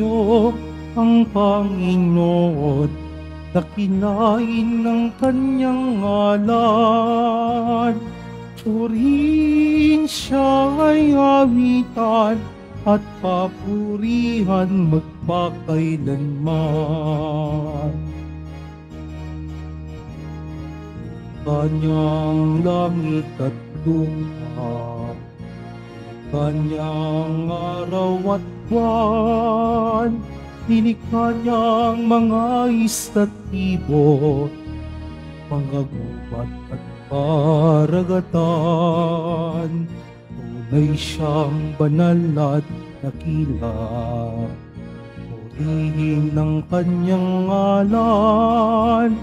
iyo ang Panginoon na kinain ng kanyang ngalan. Purihin siya ay awitan at papurihan magpakailanman. Kanyang langit at lupa, Kanyang araw at buwan, nilikha niya ang mga istatibo, mga gubat at paragatan. Tunay siyang banal at nakilap. Purihin ng kanyang ngalan,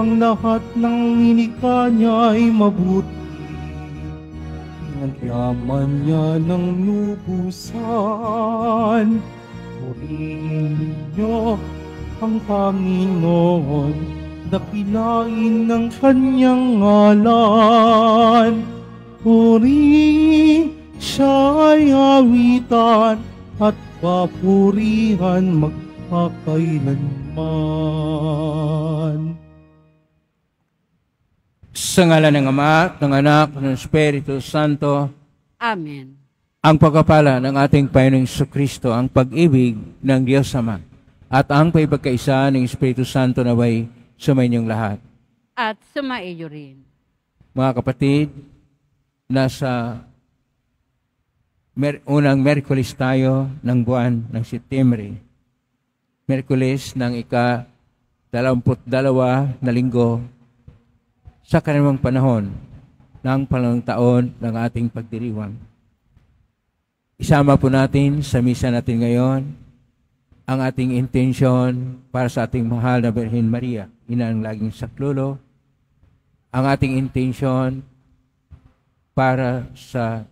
ang lahat ng nilikha niya ay mabuti Naglaman niya ng lubusan Purihin niyo ang Panginoon Dakilain ng kanyang ngalan Purihin siya'y awitan At papurihan magpakailanman sa ngala ng Ama, ng Anak, ng Espiritu Santo. Amen. Ang pagkapala ng ating Panginoong Kristo, ang pag-ibig ng Diyos Ama, at ang paipagkaisa ng Espiritu Santo na way sumainyong lahat. At sumaiyo rin. Mga kapatid, nasa mer- unang Merkulis tayo ng buwan ng Setyembre. Merkulis ng ika-22 na linggo sa kanilang panahon ng pangalawang taon ng ating pagdiriwang. Isama po natin sa misa natin ngayon ang ating intensyon para sa ating mahal na Birhen Maria, ina ng laging saklulo, ang ating intensyon para sa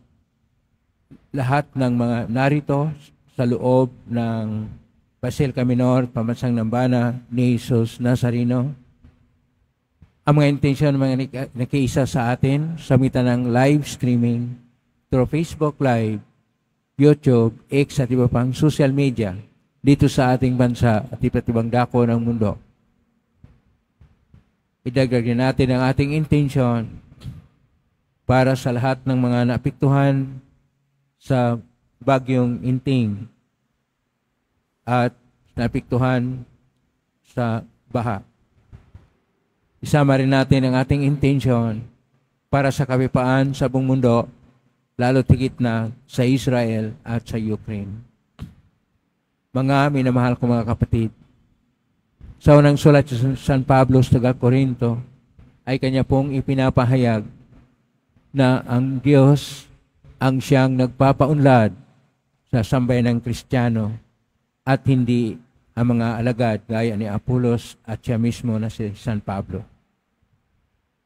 lahat ng mga narito sa loob ng Basilica Minor, Pamansang Nambana, ni Jesus Nazareno, ang mga intensyon ng mga nakiisa sa atin sa mitan ng live streaming through Facebook Live, YouTube, X at iba pang social media dito sa ating bansa at iba't ibang dako ng mundo. Idagdag natin ang ating intensyon para sa lahat ng mga naapektuhan sa bagyong inting at naapektuhan sa baha. Isama rin natin ang ating intention para sa kawipaan sa buong mundo, lalo tigit na sa Israel at sa Ukraine. Mga minamahal ko mga kapatid, sa unang sulat sa San Pablo sa taga Corinto, ay kanya pong ipinapahayag na ang Diyos ang siyang nagpapaunlad sa sambayan ng Kristiyano at hindi ang mga alagad gaya ni Apulos at siya mismo na si San Pablo.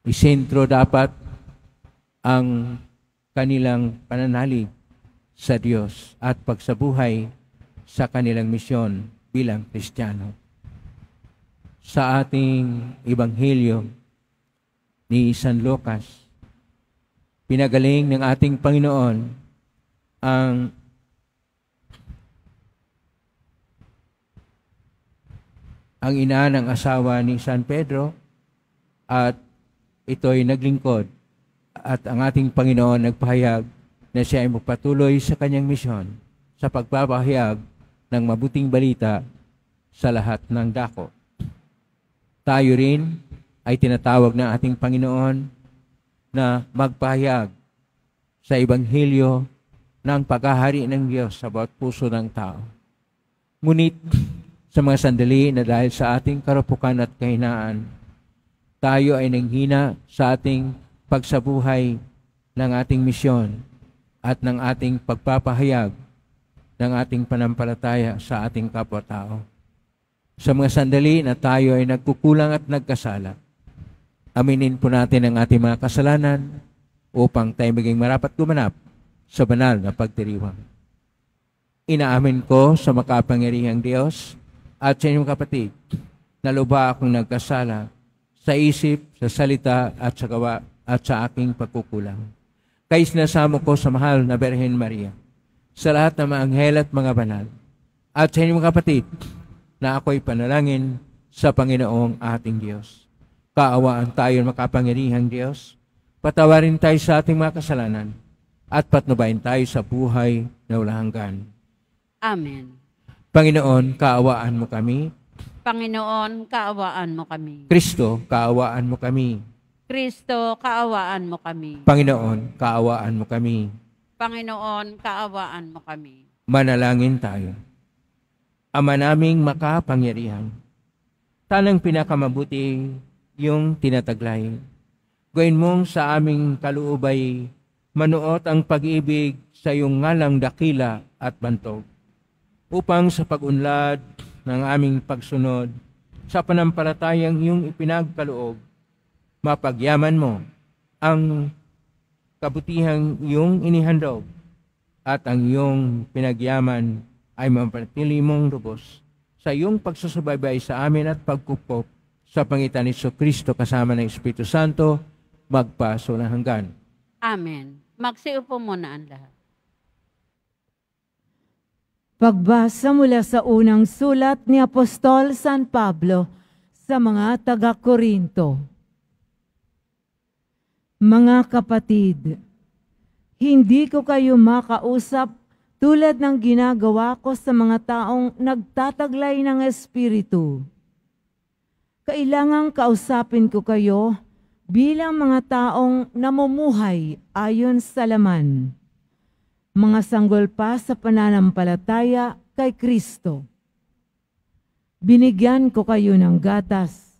Isentro dapat ang kanilang pananalig sa Diyos at pagsabuhay sa kanilang misyon bilang Kristiyano. Sa ating Ebanghelyo ni San Lucas, pinagaling ng ating Panginoon ang ang ina ng asawa ni San Pedro at ito'y naglingkod at ang ating Panginoon nagpahayag na siya ay magpatuloy sa kanyang misyon sa pagpapahayag ng mabuting balita sa lahat ng dako. Tayo rin ay tinatawag ng ating Panginoon na magpahayag sa Ebanghelyo ng paghahari ng Diyos sa bawat puso ng tao. Ngunit sa mga sandali na dahil sa ating karupukan at kahinaan, tayo ay naghina sa ating pagsabuhay ng ating misyon at ng ating pagpapahayag ng ating panampalataya sa ating kapwa-tao. Sa mga sandali na tayo ay nagkukulang at nagkasala, aminin po natin ang ating mga kasalanan upang tayo maging marapat gumanap sa banal na pagdiriwang. Inaamin ko sa makapangyarihang Diyos at sa inyong kapatid na akong nagkasala sa isip, sa salita at sa gawa at sa aking pagkukulang. Kay sinasamo ko sa mahal na Berhen Maria, sa lahat ng mga anghel at mga banal, at sa inyong kapatid na ako'y panalangin sa Panginoong ating Diyos. Kaawaan tayo makapangirihang Diyos, patawarin tayo sa ating mga kasalanan, at patnubayin tayo sa buhay na walang hanggan. Amen. Panginoon, kaawaan mo kami. Panginoon, kaawaan mo kami. Kristo, kaawaan mo kami. Kristo, kaawaan mo kami. Panginoon, kaawaan mo kami. Panginoon, kaawaan mo kami. Manalangin tayo. Ama naming makapangyarihan, tanang pinakamabuti yung tinataglay. Gawin mong sa aming kaluubay, manuot ang pag-ibig sa iyong ngalang dakila at bantog upang sa pagunlad ng aming pagsunod sa panampalatayang iyong ipinagkaloob, mapagyaman mo ang kabutihang iyong inihandog at ang iyong pinagyaman ay mampatili mong lubos sa iyong pagsusubaybay sa amin at pagkupop sa pangitan ni Kristo kasama ng Espiritu Santo, magpasula hanggan. Amen. Magsiupo muna ang lahat. Pagbasa mula sa unang sulat ni Apostol San Pablo sa mga taga-Korinto. Mga kapatid, hindi ko kayo makausap tulad ng ginagawa ko sa mga taong nagtataglay ng Espiritu. Kailangang kausapin ko kayo bilang mga taong namumuhay ayon sa laman mga sanggol pa sa pananampalataya kay Kristo. Binigyan ko kayo ng gatas,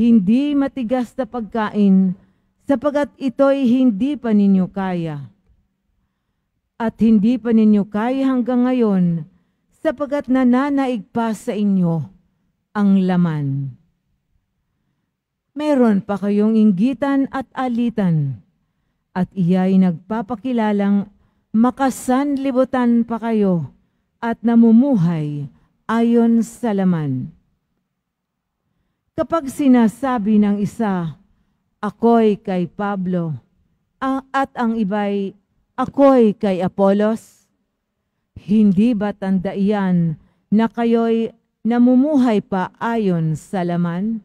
hindi matigas na pagkain, sapagat ito'y hindi pa ninyo kaya. At hindi pa ninyo kaya hanggang ngayon, sapagat nananaig pa sa inyo ang laman. Meron pa kayong inggitan at alitan, at iya'y nagpapakilalang makasanlibutan pa kayo at namumuhay ayon sa laman. Kapag sinasabi ng isa, ako'y kay Pablo, at ang iba'y ako'y kay Apolos, hindi ba tanda iyan na kayo'y namumuhay pa ayon sa laman?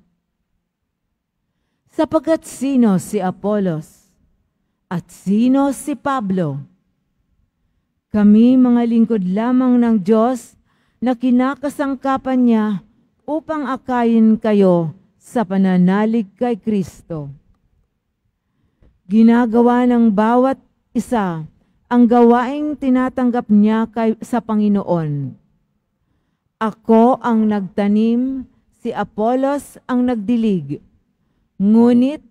Sapagat sino si Apolos at sino si Pablo, kami mga lingkod lamang ng Diyos na kinakasangkapan niya upang akayin kayo sa pananalig kay Kristo. Ginagawa ng bawat isa ang gawaing tinatanggap niya kay, sa Panginoon. Ako ang nagtanim, si Apolos ang nagdilig, ngunit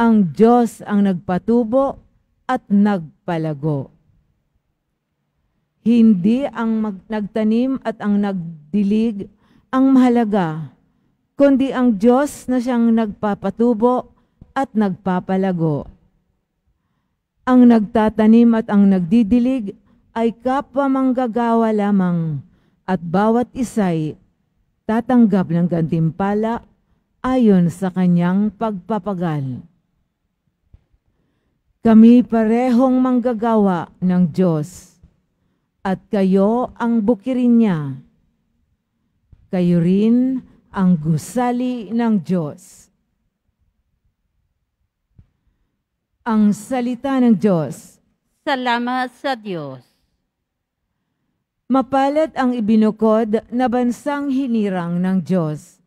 ang Diyos ang nagpatubo at nagpalago. Hindi ang mag- nagtanim at ang nagdilig ang mahalaga, kundi ang Diyos na siyang nagpapatubo at nagpapalago. Ang nagtatanim at ang nagdidilig ay kapamanggagawa lamang at bawat isa'y tatanggap ng gantimpala ayon sa kanyang pagpapagal. Kami parehong manggagawa ng Diyos at kayo ang bukirin niya. Kayo rin ang gusali ng Diyos. Ang salita ng Diyos. Salamat sa Diyos. Mapalad ang ibinukod na bansang hinirang ng Diyos.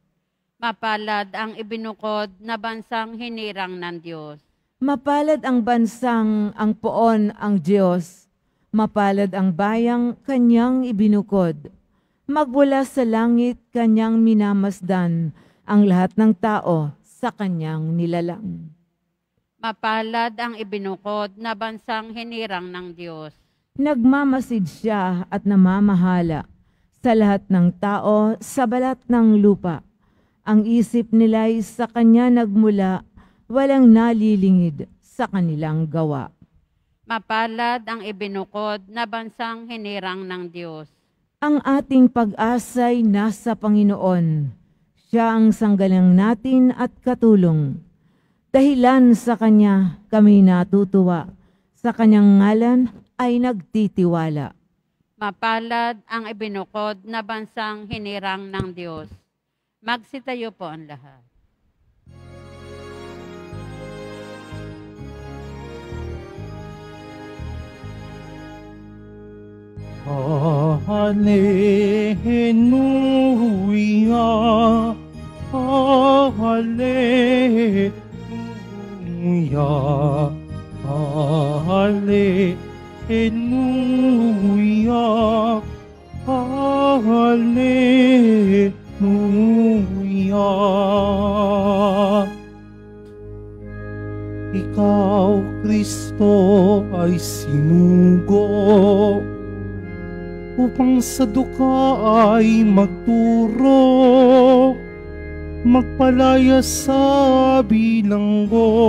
Mapalad ang ibinukod na bansang hinirang ng Diyos. Mapalad ang bansang ang poon ang Diyos Mapalad ang bayang kanyang ibinukod. Magmula sa langit kanyang minamasdan ang lahat ng tao sa kanyang nilalang. Mapalad ang ibinukod na bansang hinirang ng Diyos. Nagmamasid siya at namamahala sa lahat ng tao sa balat ng lupa. Ang isip nila'y sa kanya nagmula, walang nalilingid sa kanilang gawa. Mapalad ang ibinukod na bansang hinirang ng Diyos. Ang ating pag-asay nasa Panginoon. Siya ang sanggalang natin at katulong. Dahilan sa Kanya kami natutuwa. Sa Kanyang ngalan ay nagtitiwala. Mapalad ang ibinukod na bansang hinirang ng Diyos. Magsitayo po ang lahat. Hallelujah, Hallelujah, Hallelujah, Hallelujah. Ikaw, Kristo, ay sinugo upang sa duka ay magturo magpalaya sa bilanggo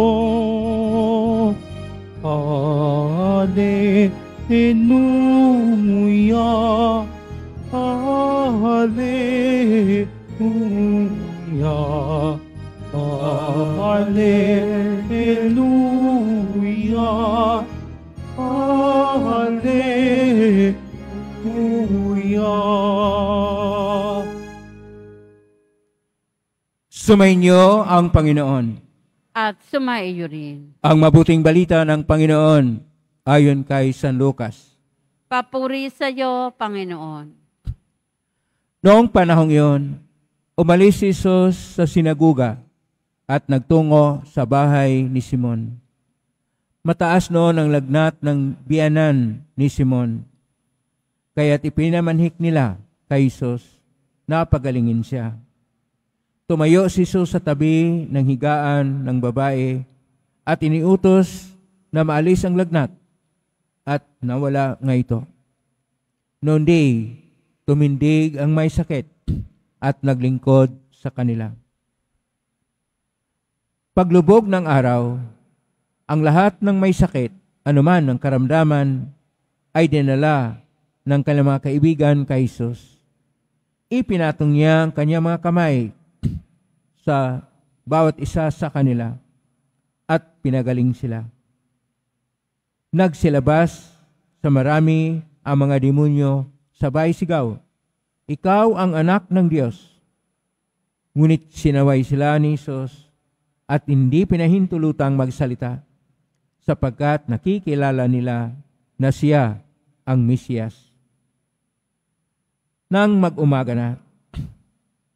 Aleluya Aleluya Aleluya Aleluya Sumainyo ang Panginoon. At sumaiyo rin. Ang mabuting balita ng Panginoon ayon kay San Lucas. Papuri sa iyo, Panginoon. Noong panahong iyon, umalis si Jesus sa sinaguga at nagtungo sa bahay ni Simon. Mataas noon ang lagnat ng biyanan ni Simon Kaya't ipinamanhik nila kay Jesus na pagalingin siya. Tumayo si Jesus sa tabi ng higaan ng babae at iniutos na maalis ang lagnat at nawala nga ito. Noon day, tumindig ang may sakit at naglingkod sa kanila. Paglubog ng araw, ang lahat ng may sakit, anuman ang karamdaman, ay dinala ng kanyang mga kaibigan kay Jesus. Ipinatong niya ang kanyang mga kamay sa bawat isa sa kanila at pinagaling sila. Nagsilabas sa marami ang mga demonyo sabay sigaw, Ikaw ang anak ng Diyos. Ngunit sinaway sila ni Jesus at hindi pinahintulutang magsalita sapagkat nakikilala nila na siya ang Mesiyas. Nang mag-umaga na,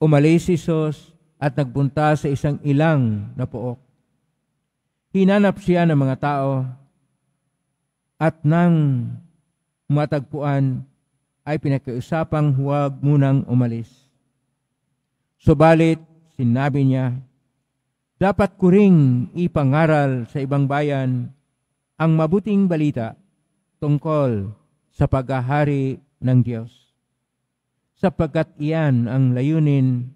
umalis si Jesus at nagpunta sa isang ilang na pook. Hinanap siya ng mga tao at nang matagpuan ay pinakiusapang huwag munang umalis. Subalit, sinabi niya, dapat ko ring ipangaral sa ibang bayan ang mabuting balita tungkol sa paghahari ng Diyos sapagkat iyan ang layunin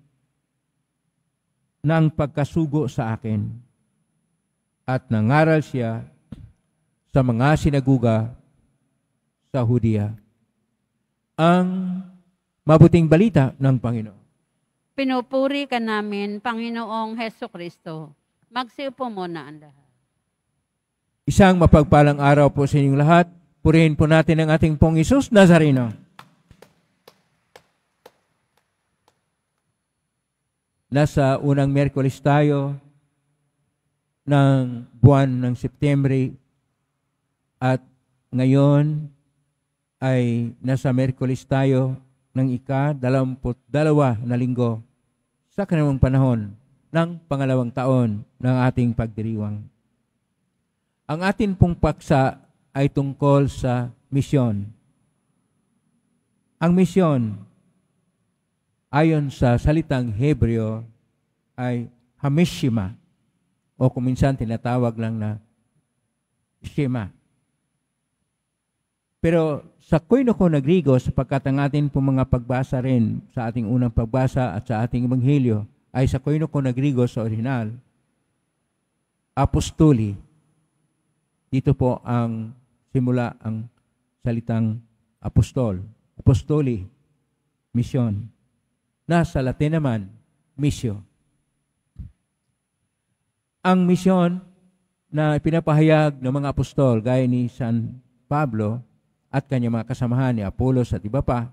ng pagkasugo sa akin. At nangaral siya sa mga sinaguga sa Hudiya. Ang mabuting balita ng Panginoon. Pinupuri ka namin, Panginoong Heso Kristo. Magsiupo muna ang lahat. Isang mapagpalang araw po sa inyong lahat. Purihin po natin ang ating pong Isus Nazareno. Nasa unang Merkulis tayo ng buwan ng September at ngayon ay nasa Merkulis tayo ng ika dalamput dalawa na linggo sa kanawang panahon ng pangalawang taon ng ating pagdiriwang. Ang ating pong paksa ay tungkol sa misyon. Ang misyon ayon sa salitang Hebreo ay hamishima o kung minsan tinatawag lang na shema. Pero sa koinoko na Grigo, sapagkat ang atin po mga pagbasa rin sa ating unang pagbasa at sa ating ebanghelyo, ay sa koinoko na Grigo sa orihinal, apostoli. Dito po ang simula ang salitang apostol, apostoli, misyon. Nasa Latin naman, misyo. Ang misyon na ipinapahayag ng mga apostol gaya ni San Pablo at kanyang mga kasamahan ni Apolos at iba pa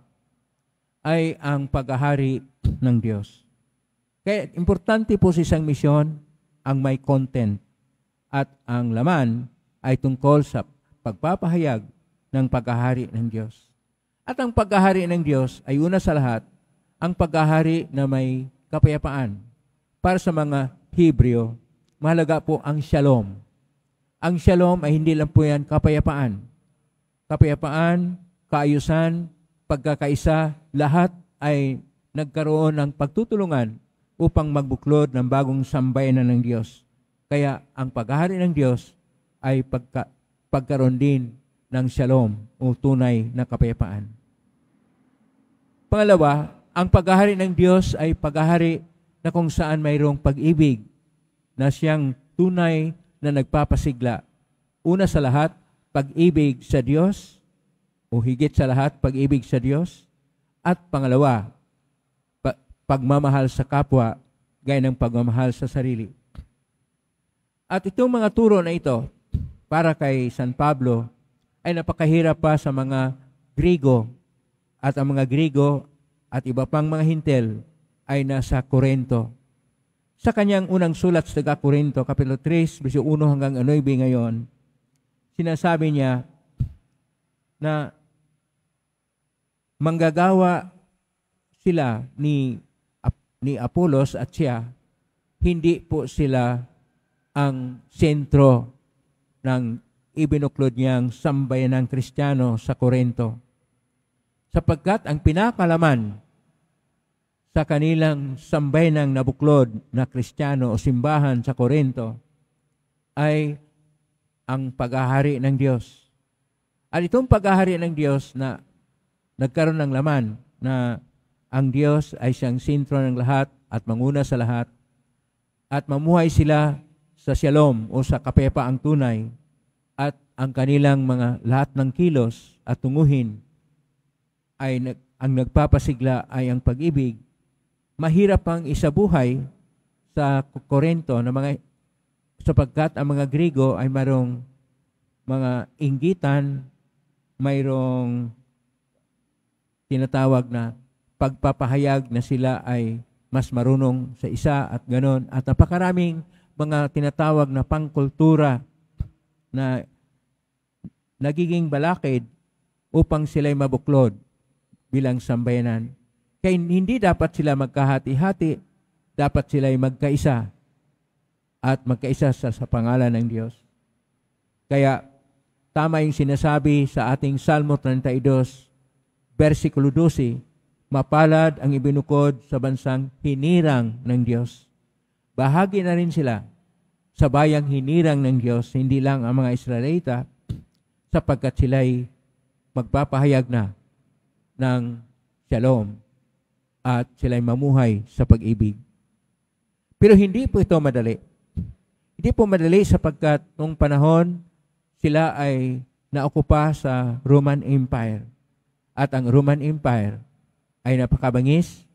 ay ang paghahari ng Diyos. Kaya importante po sa isang misyon ang may content at ang laman ay tungkol sa pagpapahayag ng paghahari ng Diyos. At ang paghahari ng Diyos ay una sa lahat ang paghahari na may kapayapaan. Para sa mga Hebreo, mahalaga po ang shalom. Ang shalom ay hindi lang po yan kapayapaan. Kapayapaan, kaayusan, pagkakaisa, lahat ay nagkaroon ng pagtutulungan upang magbuklod ng bagong sambayanan ng Diyos. Kaya ang paghahari ng Diyos ay pagka, pagkaroon din ng shalom o tunay na kapayapaan. Pangalawa, ang paghahari ng Diyos ay paghahari na kung saan mayroong pag-ibig na siyang tunay na nagpapasigla. Una sa lahat, pag-ibig sa Diyos o higit sa lahat, pag-ibig sa Diyos. At pangalawa, pa- pagmamahal sa kapwa gaya ng pagmamahal sa sarili. At itong mga turo na ito para kay San Pablo ay napakahirap pa sa mga Grigo at ang mga Grigo at iba pang mga hintel ay nasa Korento. Sa kanyang unang sulat sa taga Korento, Kapitulo 3, verso 1 hanggang 9 ngayon, sinasabi niya na manggagawa sila ni ni Apolos at siya, hindi po sila ang sentro ng ibinuklod niyang sambayan ng Kristiyano sa Korento sapagkat ang pinakalaman sa kanilang sambay ng nabuklod na kristyano o simbahan sa Korinto ay ang paghahari ng Diyos. At itong paghahari ng Diyos na nagkaroon ng laman na ang Diyos ay siyang sintro ng lahat at manguna sa lahat at mamuhay sila sa shalom o sa kapepa ang tunay at ang kanilang mga lahat ng kilos at tunguhin ay nag, ang nagpapasigla ay ang pag-ibig, mahirap ang isabuhay sa Korento ng mga sapagkat ang mga Grigo ay mayroong mga inggitan, mayroong tinatawag na pagpapahayag na sila ay mas marunong sa isa at ganon. At napakaraming mga tinatawag na pangkultura na nagiging balakid upang sila'y mabuklod bilang sambayanan. Kaya hindi dapat sila magkahati-hati, dapat sila ay magkaisa at magkaisa sa, sa pangalan ng Diyos. Kaya tama yung sinasabi sa ating Salmo 32, versikulo 12, Mapalad ang ibinukod sa bansang hinirang ng Diyos. Bahagi na rin sila sa bayang hinirang ng Diyos, hindi lang ang mga Israelita, sapagkat sila ay magpapahayag na ng shalom at sila'y mamuhay sa pag-ibig. Pero hindi po ito madali. Hindi po madali sapagkat noong panahon sila ay naokupa sa Roman Empire. At ang Roman Empire ay napakabangis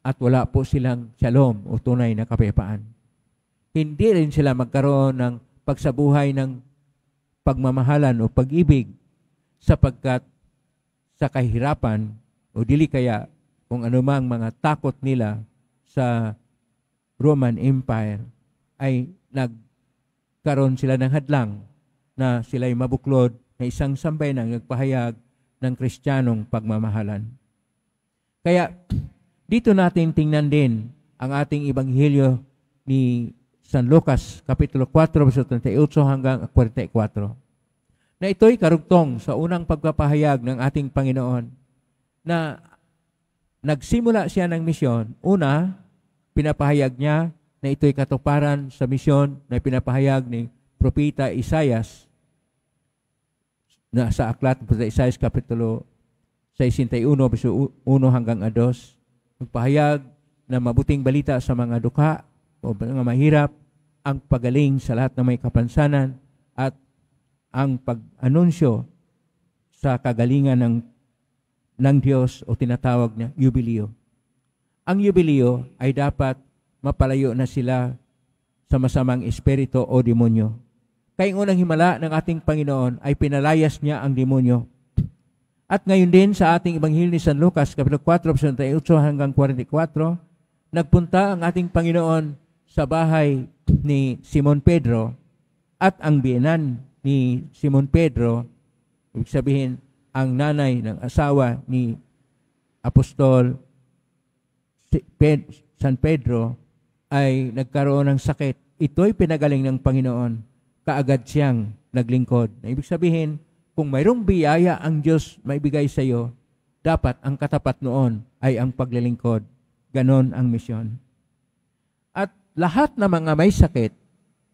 at wala po silang shalom o tunay na kapayapaan. Hindi rin sila magkaroon ng pagsabuhay ng pagmamahalan o pag-ibig sapagkat sa kahirapan o dili kaya kung anumang mga takot nila sa Roman Empire ay nagkaroon sila ng hadlang na sila'y mabuklod na isang sambay na nagpahayag ng kristyanong pagmamahalan. Kaya dito natin tingnan din ang ating ebanghelyo ni San Lucas, Kapitulo 4, verso 38 hanggang 44 na ito'y karugtong sa unang pagpapahayag ng ating Panginoon na nagsimula siya ng misyon. Una, pinapahayag niya na ito'y katuparan sa misyon na pinapahayag ni Propeta Isayas na sa aklat ng Propeta Isayas Kapitulo 61, verso 1 hanggang 2. Nagpahayag na mabuting balita sa mga duka o mga mahirap ang pagaling sa lahat ng may kapansanan at ang pag-anunsyo sa kagalingan ng, ng Diyos o tinatawag niya, yubileo. Ang yubileo ay dapat mapalayo na sila sa masamang espiritu o demonyo. Kayong unang himala ng ating Panginoon ay pinalayas niya ang demonyo. At ngayon din sa ating Ebanghelyo ni San Lucas, Kapitulo 4, 38 hanggang 44, nagpunta ang ating Panginoon sa bahay ni Simon Pedro at ang Bienan ni Simon Pedro, ibig sabihin, ang nanay ng asawa ni Apostol San Pedro ay nagkaroon ng sakit. Ito'y pinagaling ng Panginoon. Kaagad siyang naglingkod. ibig sabihin, kung mayroong biyaya ang Diyos maibigay sa iyo, dapat ang katapat noon ay ang paglilingkod. Ganon ang misyon. At lahat ng mga may sakit,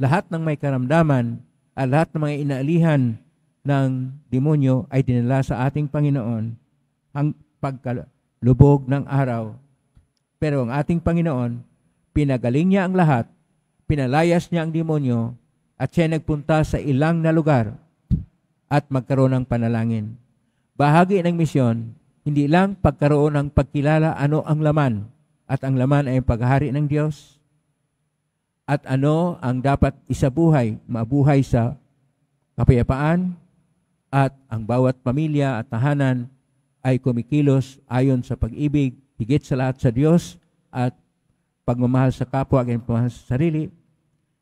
lahat ng may karamdaman, uh, lahat ng mga inaalihan ng demonyo ay dinala sa ating Panginoon ang pagkalubog ng araw. Pero ang ating Panginoon, pinagaling niya ang lahat, pinalayas niya ang demonyo, at siya nagpunta sa ilang na lugar at magkaroon ng panalangin. Bahagi ng misyon, hindi lang pagkaroon ng pagkilala ano ang laman, at ang laman ay paghari ng Diyos, at ano ang dapat isabuhay, mabuhay sa kapayapaan at ang bawat pamilya at tahanan ay kumikilos ayon sa pag-ibig, higit sa lahat sa Diyos at pagmamahal sa kapwa at pagmamahal sa sarili,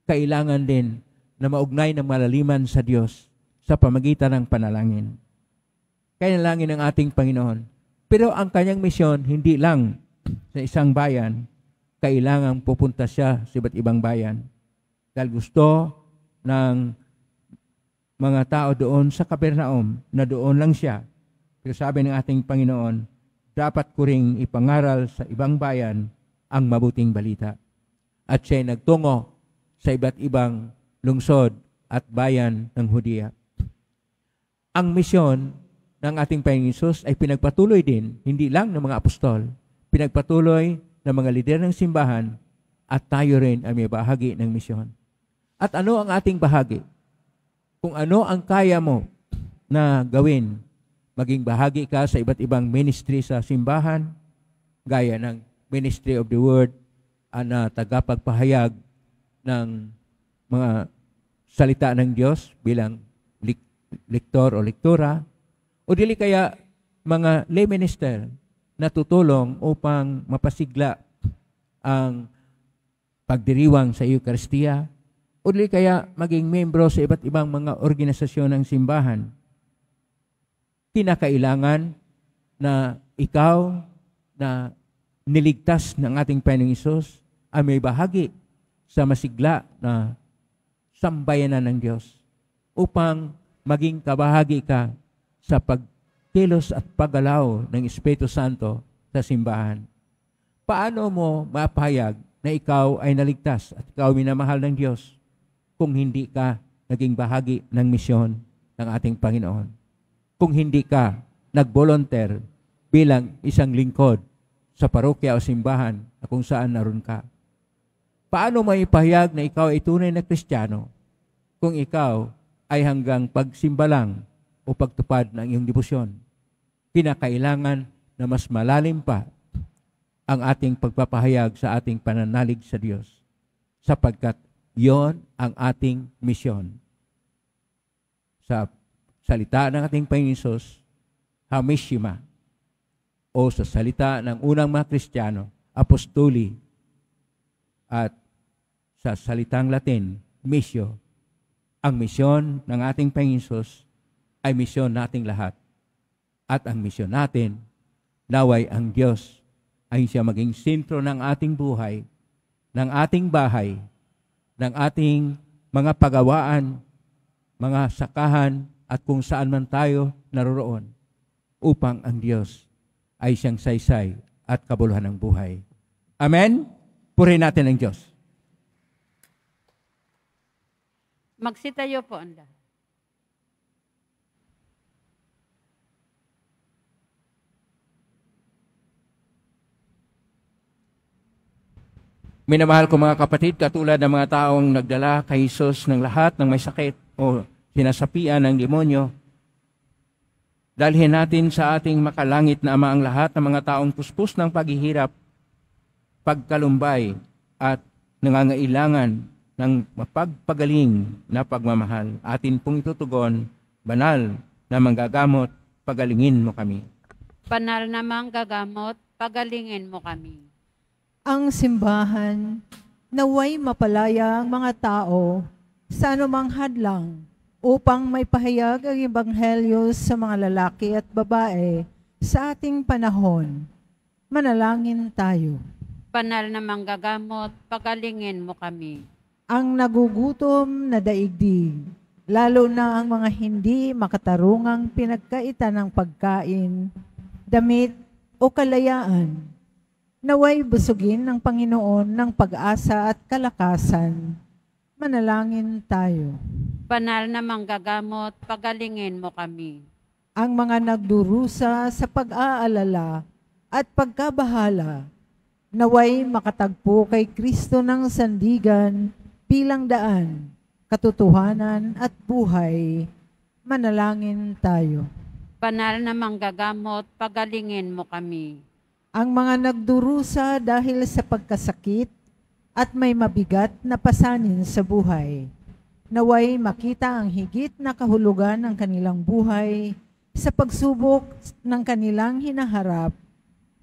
kailangan din na maugnay ng malaliman sa Diyos sa pamagitan ng panalangin. Kailangan ng ating Panginoon. Pero ang kanyang misyon hindi lang sa isang bayan, kailangan pupunta siya sa iba't ibang bayan. Dahil gusto ng mga tao doon sa Kapernaum na doon lang siya. Pero sabi ng ating Panginoon, dapat ko ring ipangaral sa ibang bayan ang mabuting balita. At siya nagtungo sa iba't ibang lungsod at bayan ng Hudiya. Ang misyon ng ating Panginoon ay pinagpatuloy din, hindi lang ng mga apostol, pinagpatuloy ng mga lider ng simbahan at tayo rin ay may bahagi ng misyon. At ano ang ating bahagi? Kung ano ang kaya mo na gawin, maging bahagi ka sa iba't ibang ministry sa simbahan, gaya ng Ministry of the Word, ah, na tagapagpahayag ng mga salita ng Diyos bilang lektor o lektora, o dili kaya mga lay minister natutulong upang mapasigla ang pagdiriwang sa Eukaristiya, uli kaya maging membro sa iba't ibang mga organisasyon ng simbahan. Kinakailangan na ikaw na niligtas ng ating Panginoong Isos ay may bahagi sa masigla na sambayanan ng Diyos upang maging kabahagi ka sa pag kilos at paggalaw ng Espiritu Santo sa simbahan. Paano mo mapahayag na ikaw ay naligtas at ikaw minamahal ng Diyos kung hindi ka naging bahagi ng misyon ng ating Panginoon? Kung hindi ka nag-volunteer bilang isang lingkod sa parokya o simbahan na kung saan naroon ka? Paano mo ipahayag na ikaw ay tunay na Kristiyano kung ikaw ay hanggang pagsimba lang o pagtupad ng iyong debosyon. Kinakailangan na mas malalim pa ang ating pagpapahayag sa ating pananalig sa Diyos sapagkat yon ang ating misyon. Sa salita ng ating Panginoon Hamishima o sa salita ng unang mga Kristiyano, apostoli at sa salitang Latin, misyo, ang misyon ng ating Panginoon ay misyon nating lahat. At ang misyon natin, naway ang Diyos ay siya maging sentro ng ating buhay, ng ating bahay, ng ating mga pagawaan, mga sakahan, at kung saan man tayo naroroon upang ang Diyos ay siyang saysay at kabuluhan ng buhay. Amen? Purihin natin ang Diyos. Magsitayo po ang lahat. Minamahal ko mga kapatid, katulad ng mga taong nagdala kay Jesus ng lahat ng may sakit o sinasapian ng demonyo, dalhin natin sa ating makalangit na ama ang lahat ng mga taong puspos ng paghihirap, pagkalumbay at nangangailangan ng mapagpagaling na pagmamahal. Atin pong itutugon, banal na manggagamot, pagalingin mo kami. Banal na manggagamot, pagalingin mo kami ang simbahan naway mapalaya ang mga tao sa anumang hadlang upang may pahayag ang ebanghelyo sa mga lalaki at babae sa ating panahon. Manalangin tayo. Banal na manggagamot, pagalingin mo kami. Ang nagugutom na daigdig, lalo na ang mga hindi makatarungang pinagkaitan ng pagkain, damit o kalayaan, Naway busugin ng Panginoon ng pag-asa at kalakasan. Manalangin tayo. Banal na manggagamot, pagalingin mo kami. Ang mga nagdurusa sa pag-aalala at pagkabahala, naway makatagpo kay Kristo ng sandigan bilang daan, katotohanan at buhay. Manalangin tayo. Banal na manggagamot, pagalingin mo kami ang mga nagdurusa dahil sa pagkasakit at may mabigat na pasanin sa buhay. Naway makita ang higit na kahulugan ng kanilang buhay sa pagsubok ng kanilang hinaharap.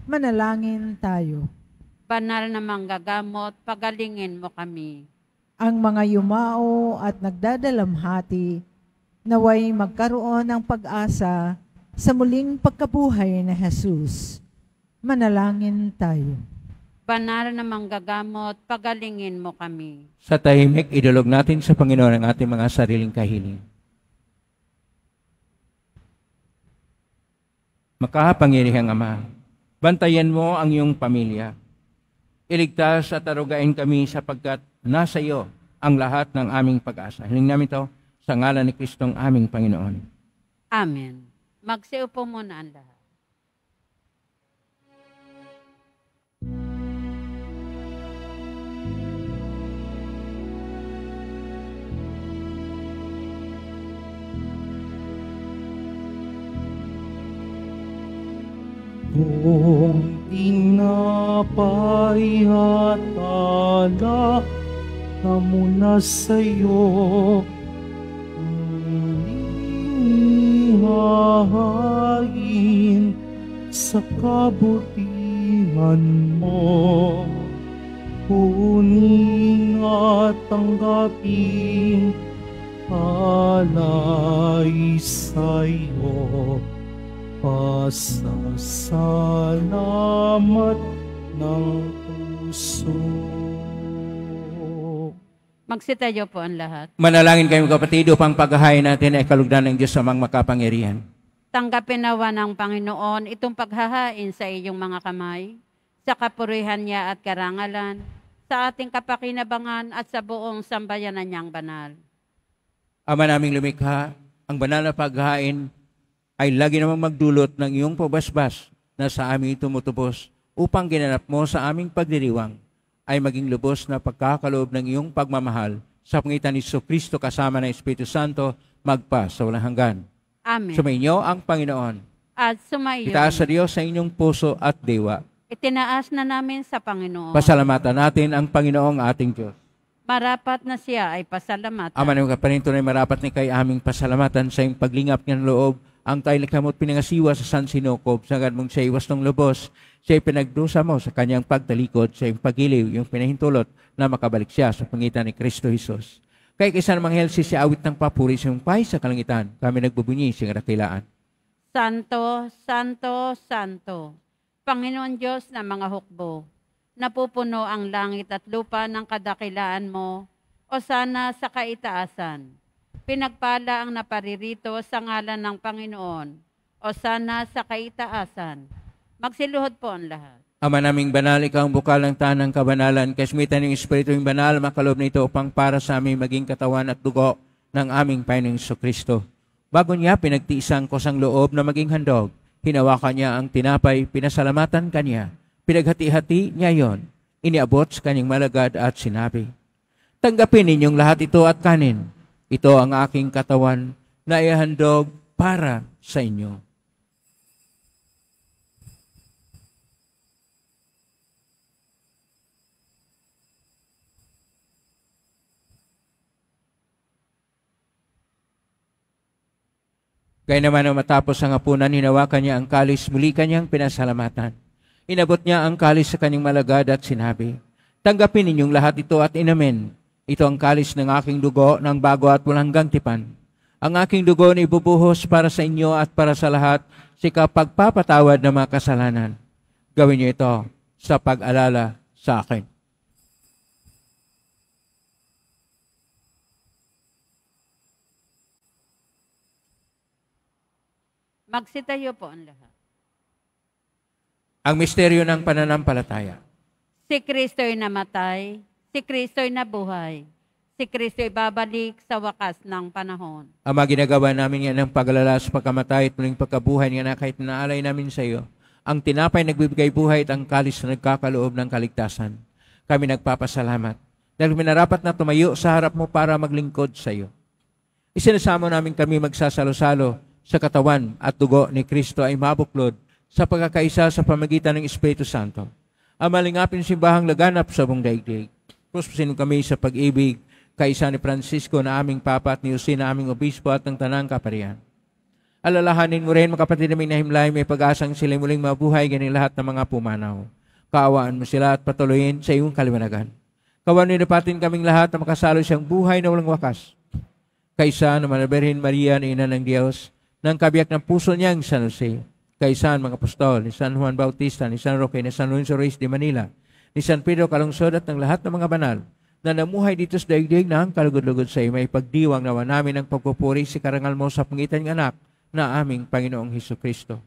Manalangin tayo. Banal na manggagamot, pagalingin mo kami. Ang mga yumao at nagdadalamhati, naway magkaroon ng pag-asa sa muling pagkabuhay na Jesus Manalangin tayo. Banal na manggagamot, pagalingin mo kami. Sa tahimik, idulog natin sa Panginoon ang ating mga sariling kahiling. Makahapangirihang Ama, bantayan mo ang iyong pamilya. Iligtas at arugain kami sapagkat nasa iyo ang lahat ng aming pag-asa. Hiling namin ito sa ngalan ni Kristong aming Panginoon. Amen. Magsiupo muna ang lahat. buong tinapay at ala na mula sa'yo hahain sa kabutihan mo kunin at tanggapin alay sa'yo pasasalamat ng puso. Magsitayo po ang lahat. Manalangin kayong kapatid upang paghahain natin ay kalugdan ng Diyos sa mga makapangyarihan. Tanggapin nawa ng Panginoon itong paghahain sa iyong mga kamay, sa kapurihan niya at karangalan, sa ating kapakinabangan at sa buong sambayanan niyang banal. Ama naming lumikha, ang banal na paghahain ay lagi namang magdulot ng iyong pabasbas na sa aming tumutubos upang ginanap mo sa aming pagdiriwang ay maging lubos na pagkakaloob ng iyong pagmamahal sa pangitan ni Iso Kristo kasama ng Espiritu Santo magpa sa walang hanggan. Amen. Sumainyo ang Panginoon. At sumayo. Itaas sa Diyos sa inyong puso at dewa. Itinaas na namin sa Panginoon. Pasalamatan natin ang Panginoong ating Diyos. Marapat na siya ay pasalamatan. Ama ng kapaninto na marapat ni kay aming pasalamatan sa iyong paglingap ng loob ang tayo nakamot pinangasiwa sa San Sinokob, sagad mong siya iwas ng lubos, siya pinagdusa mo sa kanyang pagtalikod, sa iyong pagiliw, yung pinahintulot na makabalik siya sa pangitan ni Kristo Jesus. Kaya kaysa ng mga helsi siya awit ng papuri sa iyong pahay sa kalangitan, kami nagbubunyi sa dakilaan. Santo, Santo, Santo, Panginoon Diyos na mga hukbo, napupuno ang langit at lupa ng kadakilaan mo, o sana sa kaitaasan. Pinagpala ang naparirito sa ngalan ng Panginoon o sana sa kaitaasan. Magsiluhod po ang lahat. Ama naming banal, ikaw ang ng tanang kabanalan. Kasmitan ng Espiritu yung banal, makalob nito upang para sa aming maging katawan at dugo ng aming Panginoong Kristo. Bago niya pinagtiisang kosang loob na maging handog, hinawakan niya ang tinapay, pinasalamatan kanya, pinaghati-hati niya yon, iniabot sa kanyang malagad at sinabi, Tanggapin ninyong lahat ito at kanin, ito ang aking katawan na ihandog para sa inyo. Kaya naman matapos ang hapunan, hinawakan niya ang kalis, muli kanyang pinasalamatan. Inabot niya ang kalis sa kanyang malagad at sinabi, Tanggapin ninyong lahat ito at inamin. Ito ang kalis ng aking dugo ng bago at walang tipan. Ang aking dugo na ibubuhos para sa inyo at para sa lahat sa kapagpapatawad ng mga kasalanan. Gawin niyo ito sa pag-alala sa akin. Magsitayo po ang lahat. Ang misteryo ng pananampalataya. Si Kristo'y namatay Si Kristo'y nabuhay. Si Kristo'y babalik sa wakas ng panahon. Ama, ginagawa namin yan ng paglala sa pagkamatay at muling pagkabuhay niya na kahit naalay namin sa iyo. Ang tinapay nagbibigay buhay at ang kalis na nagkakaloob ng kaligtasan. Kami nagpapasalamat dahil minarapat na tumayo sa harap mo para maglingkod sa iyo. Isinasamo namin kami magsasalo-salo sa katawan at dugo ni Kristo ay mabuklod sa pagkakaisa sa pamagitan ng Espiritu Santo. Ang malingapin simbahang laganap sa buong daigdig. Puspusin kami sa pag-ibig kaysa ni Francisco na aming Papa at ni Jose na aming Obispo at ng Tanang Kaparian. Alalahanin mo rin, mga kapatid namin na himlay, may pag-asang sila muling mabuhay, ganing lahat ng mga pumanaw. Kaawaan mo sila at patuloyin sa iyong kaliwanagan. Kawanin nilapatin kaming lahat na makasalo siyang buhay na walang wakas. Kaysa na Manaberhin Maria na ina ng Diyos, ng kabiyak ng puso niyang San Jose. Kaysa mga apostol ni San Juan Bautista, ni San Roque, ni San Lorenzo Ruiz de Manila, ni San Pedro Kalungsod at ng lahat ng mga banal na namuhay dito sa daigdig ng kalugod-lugod sa may pagdiwang nawa namin ang pagpupuri si karangal mo sa pangitan ng anak na aming Panginoong Heso Kristo.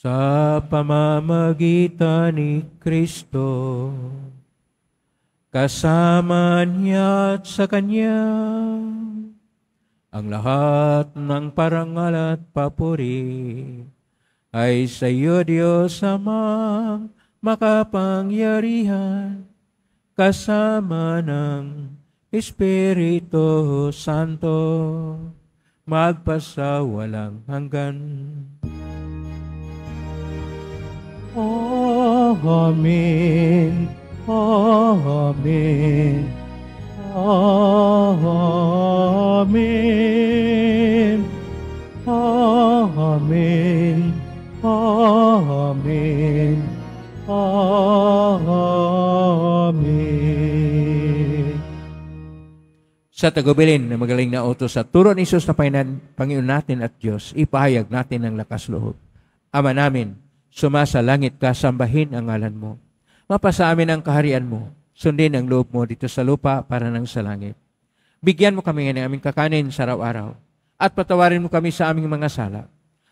Sa pamamagitan ni Kristo, kasama niya at sa Kanya, ang lahat ng parangal at papuri, ay sa iyo, Diyos amang makapangyarihan, kasama ng Espiritu Santo, magpasawalang hanggan. Amen, Amen, oh, Amen. Amen. Amen. Sa tagubilin na magaling na utos sa turo ni Isus na Painan, Panginoon natin at Diyos, ipahayag natin ang lakas loob. Ama namin, sumasa langit ka, sambahin ang ngalan mo. Mapasa amin ang kaharian mo. Sundin ang loob mo dito sa lupa para nang sa langit. Bigyan mo kami ng aming kakanin sa araw-araw at patawarin mo kami sa aming mga sala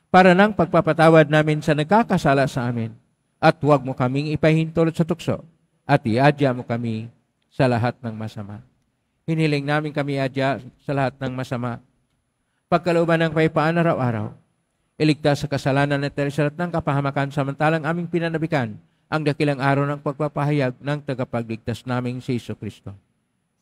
para nang pagpapatawad namin sa nagkakasala sa amin. At huwag mo kaming ipahintulot sa tukso at iadya mo kami sa lahat ng masama. Hiniling namin kami iadya sa lahat ng masama. Pagkalooban ng paipaan araw-araw, iligtas sa kasalanan at teresarat ng kapahamakan samantalang aming pinanabikan ang dakilang araw ng pagpapahayag ng tagapagligtas naming si Iso Kristo.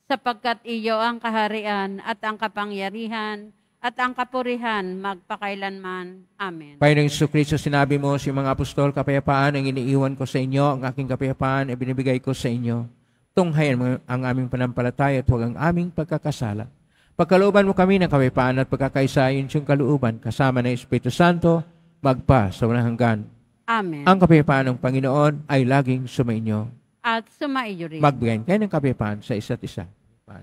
Sapagkat iyo ang kaharian at ang kapangyarihan at ang kapurihan magpakailanman. Amen. Panginoong Iso Kristo, sinabi mo sa mga apostol, kapayapaan ang iniiwan ko sa inyo, ang aking kapayapaan ay binibigay ko sa inyo. Tunghayan ang aming panampalataya at huwag ang aming pagkakasala. Pagkalooban mo kami ng kapayapaan at pagkakaisayon siyang kalooban, kasama ng Espiritu Santo, magpa sa walang hanggan. Amen. Ang kapayapaan ng Panginoon ay laging sumainyo. At sumaiyo rin. Magbigay kayo ng kapayapaan sa isa't isa. Amen.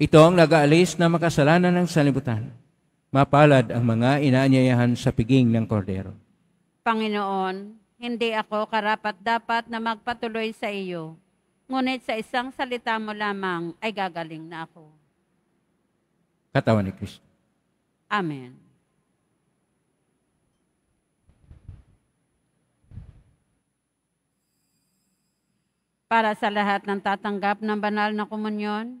ito ang nagaalis na makasalanan ng salibutan. Mapalad ang mga inaanyayahan sa piging ng kordero. Panginoon, hindi ako karapat dapat na magpatuloy sa iyo. Ngunit sa isang salita mo lamang ay gagaling na ako. Katawan ni Kristo. Amen. Para sa lahat ng tatanggap ng banal na komunyon,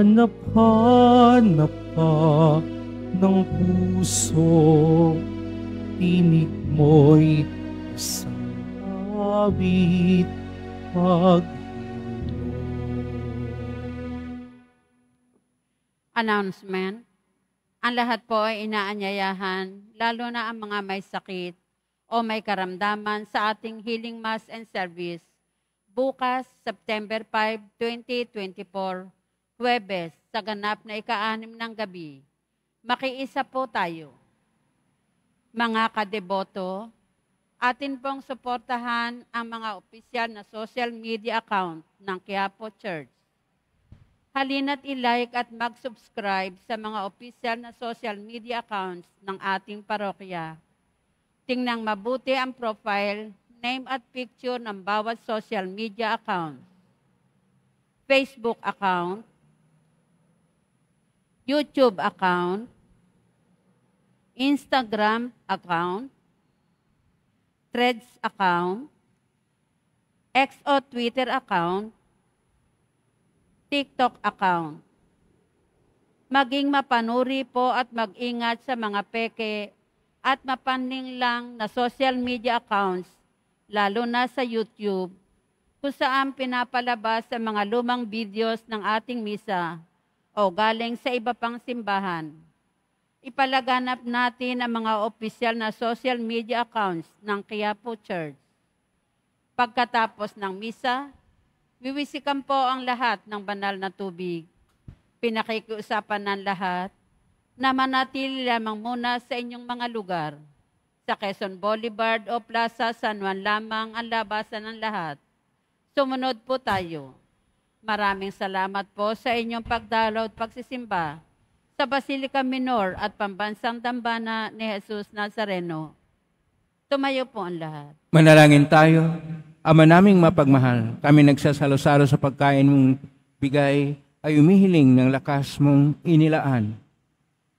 hanap-hanap pa ng puso tinig mo'y isang awit pag Announcement Ang lahat po ay inaanyayahan, lalo na ang mga may sakit o may karamdaman sa ating Healing Mass and Service bukas, September 5, 2024 Huwebes, sa ganap na ikaanim ng gabi, makiisa po tayo. Mga kadeboto, atin pong suportahan ang mga opisyal na social media account ng Quiapo Church. Halina't ilike at mag-subscribe sa mga opisyal na social media accounts ng ating parokya. Tingnan mabuti ang profile, name at picture ng bawat social media account. Facebook account, YouTube account, Instagram account, Threads account, X o Twitter account, TikTok account. Maging mapanuri po at mag-ingat sa mga peke at mapanling lang na social media accounts, lalo na sa YouTube, kung saan pinapalabas ang mga lumang videos ng ating misa o galing sa iba pang simbahan. Ipalaganap natin ang mga official na social media accounts ng Quiapo Church. Pagkatapos ng misa, wiwisikan po ang lahat ng banal na tubig. Pinakikiusapan ng lahat na manatili lamang muna sa inyong mga lugar. Sa Quezon Boulevard o Plaza San Juan lamang ang labasan ng lahat. Sumunod po tayo. Maraming salamat po sa inyong pagdalaw at pagsisimba sa Basilica Minor at Pambansang Dambana ni Jesus Nazareno. Tumayo po ang lahat. Manalangin tayo. Ama naming mapagmahal, kami nagsasalo-salo sa pagkain mong bigay ay umihiling ng lakas mong inilaan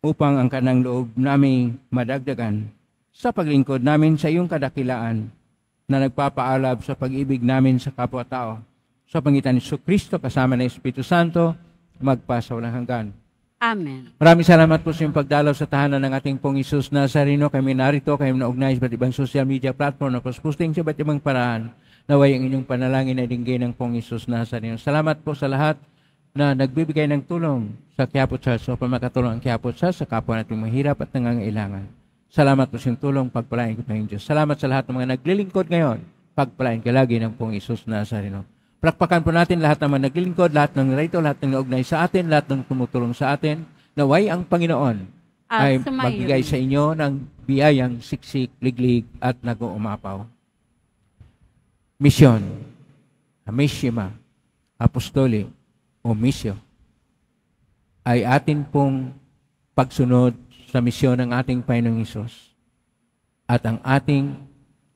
upang ang kanang loob naming madagdagan sa paglingkod namin sa iyong kadakilaan na nagpapaalab sa pag-ibig namin sa kapwa-tao sa pangitan ni Kristo kasama ng Espiritu Santo, magpasaw ng hanggan. Amen. Maraming salamat po sa iyong pagdalaw sa tahanan ng ating pong Isus Nazareno. Kami narito, kayo naugnay sa ibang social media platform na posting sa iba't ibang paraan. Naway ang inyong panalangin na dinggay ng pong Isus Nazareno. Salamat po sa lahat na nagbibigay ng tulong sa Quiapo Church upang makatulong ang Quiapo Church sa kapwa natin mahirap at nangangailangan. Salamat po sa tulong, pagpalain ko ng Diyos. Salamat sa lahat ng mga naglilingkod ngayon. Pagpalain ka lagi ng pong Isus Nazareno. Prakpakan po natin lahat ng mga naglilingkod, lahat ng narito, lahat ng naugnay sa atin, lahat ng tumutulong sa atin. Naway ang Panginoon at ay sumayon. magbigay sa inyo ng biyayang siksik, liglig at nag-uumapaw. Misyon, amishima, apostoli, o misyo ay atin pong pagsunod sa misyon ng ating Panginoong Isos at ang ating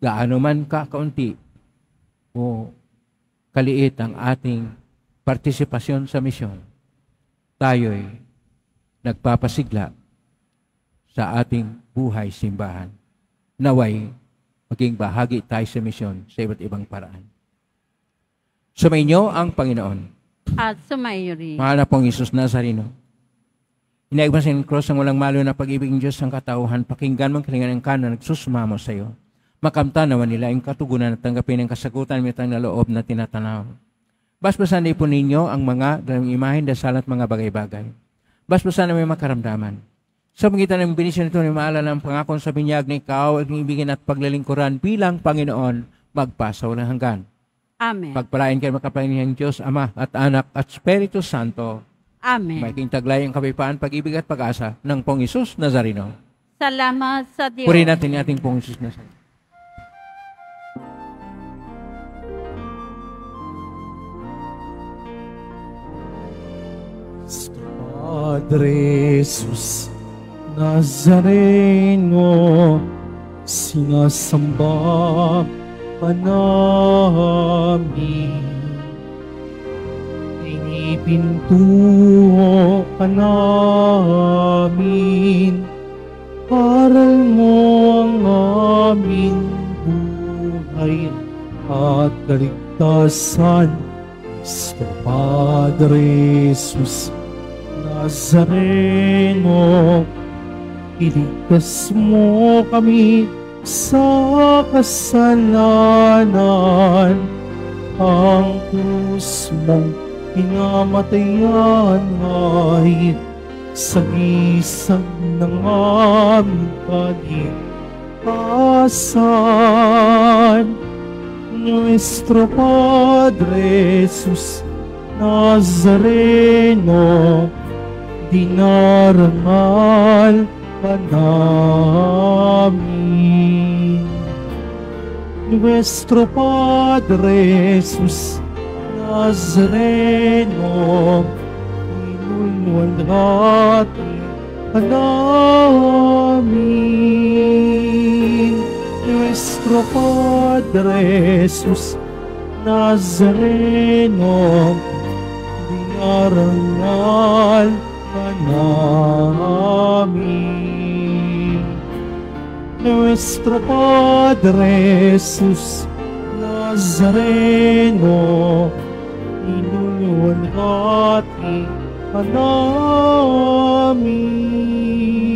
gaano man ka kaunti o kaliit ang ating partisipasyon sa misyon, tayo'y nagpapasigla sa ating buhay simbahan. Naway, maging bahagi tayo sa misyon sa iba't ibang paraan. Sumainyo ang Panginoon. At sumainyo rin. Mahal na pong Isus Nazareno. Inaigmasin ng cross ang walang malo na pag-ibig ng Diyos ang katauhan. Pakinggan mong kalingan ng kanan, nagsusumamo sa iyo makamta naman nila ang katugunan at tanggapin ang kasagutan mitang na loob na tinatanaw. Basbasan po ninyo ang mga dalang imahin, dasal at mga bagay-bagay. Basbasan may makaramdaman. Sa pangitan ng binisyon nito, maalala ang pangakon sa binyag ni ikaw at ibigin at paglilingkuran bilang Panginoon magpasaw ng hanggan. Amen. Pagpalain kayo makapangyayang Diyos, Ama at Anak at Espiritu Santo. Amen. Maging taglay ang kabipaan, pag-ibig at pag-asa ng Pong Isus Nazareno. Salamat sa Diyos. Puri natin ating Pong Isus Nazareno. Padre Jesus Nazareno, sinasamba ka namin. Pinipintuo ka namin, aral mo ang aming buhay at kaligtasan sa Padre Jesus Nazareno. Nazareno, iligtas mo kami sa kasalanan. Ang krus mong pinamatayan ay sagisag ng aming kaligtasan. Nuestro Padre Jesus Nazareno, dinaramal ka namin. Nuestro Padre Jesus Nazareno, inulwalhati ka namin. Nuestro Padre Jesus Nazareno, dinarangal ka ka namin. Nuestro Padre Jesus Nazareno, inuluan at ipanamin.